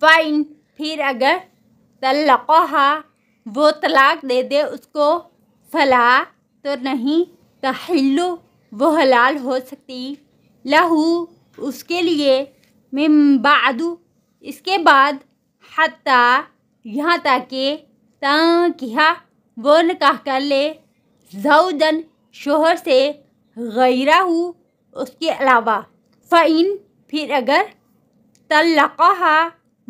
fine फिर अगर तलक़ा वो तलाक दे दे उसको फला तो नहीं तहल्लु तो वो हलाल हो सकती लहू उसके लिए मिमबादु इसके बाद हता यहाँ तक के तहा वो निकाह कर ले जऊदन शोहर से गैरा हूँ उसके अलावा फ़ाइन फिर अगर तलक़ा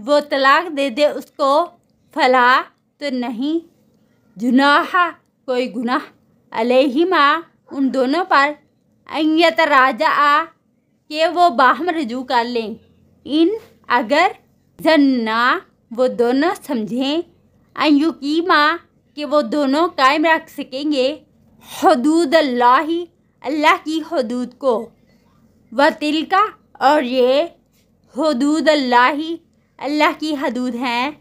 वो तलाक दे दे उसको फला तो नहीं जुनाहा कोई गुनाह अलहिमा उन दोनों पर अंगत राजा आ के वो बाहम रजू कर लें इन अगर जन्ना वो दोनों समझें अयुकीमा कि वो दोनों कायम रख सकेंगे हदूद अल्लाह अल्लाह की हदूद को व तिलका और ये हदूद अल्लाह अल्लाह की हदूद हैं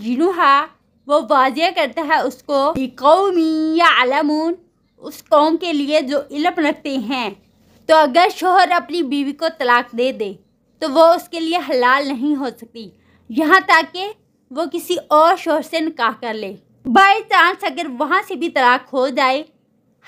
जिनुहा वो वाजिया करता है उसको कौमी या उस कौम के लिए जो इलम रखते हैं तो अगर शोहर अपनी बीवी को तलाक दे दे तो वो उसके लिए हलाल नहीं हो सकती यहाँ तक कि वो किसी और शोहर से निकाह कर ले बाई चांस अगर वहाँ से भी तलाक हो जाए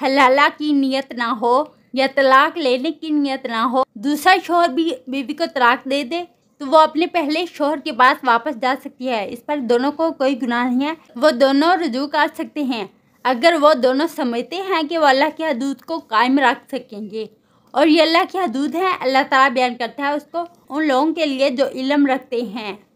हलाला की नीयत ना हो या तलाक लेने की नीयत ना हो दूसरा शोहर भी बीवी को तलाक दे दे तो वो अपने पहले शोहर के पास वापस जा सकती है इस पर दोनों को कोई गुनाह नहीं है वो दोनों रजू कर सकते हैं अगर वो दोनों समझते हैं कि वो अल्लाह के हदूद को कायम रख सकेंगे और ये अल्लाह के हदूद हैं अल्लाह ताला बयान करता है उसको उन लोगों के लिए जो इलम रखते हैं